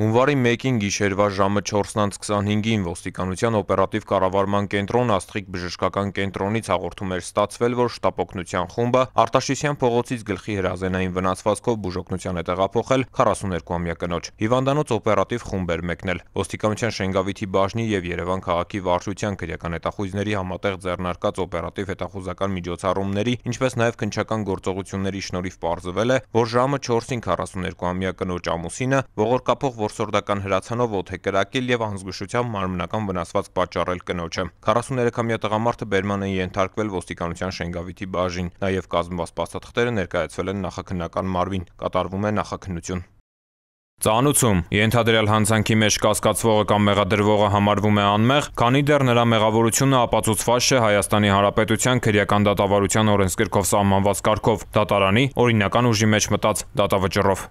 Հունվարի 1-ին գիշերվա ժամը 4:25-ին ոստիկանության օպերատիվ կառավարման կենտրոն Աստղիկ բժշկական կենտրոնից հաղորդում էր ստացվել, որ շտապօգնության խումբը Արտաշեսյան փողոցից գլխի հրազենային վնասվածքով բուժօգնության է տեղափոխել 42-ամյա կնոջ։ Հիվանդանոց օպերատիվ խումբ էր մեկնել։ Ոստիկանության Շենգավիթի բաժնի եւ Երևան քաղաքի վարչության քրեական հետախուզների համատեղ ձեռնարկած օպերատիվ հետախուզական միջոցառումների, ինչպես նաեւ քնչական գործողությունների շնորհիվ պարզվել է, որ ժամը 4:42-ամյա կնոջ ամուսինը ողորկապող որսորդական հրացանով ոթ է կրակել եւ անզգուշությամբ մարմնական վնասվածք պատճառել կնոջը։ 43-ամյա տղամարդը բերման են ենթարկվել ոստիկանության Շենգավիթի բաժին։ Նաեւ կազմված փաստաթղթերը ներկայացվել են նախաքննական մարմին, կատարվում է նախաքննություն։ Ծանուցում ենթադրյալ հանցանքի մեջ կասկածվողը կամ մեղադրվողը համարվում է անմեղ, քանի դեռ նրա մեղավորությունը ապացուցված չէ Հայաստանի Հանրապետության քրեական դատավարության օրենսգրքով սահմանված կարգով՝ դատարանի օրինական ուժի մեջ մտած դատավճռով։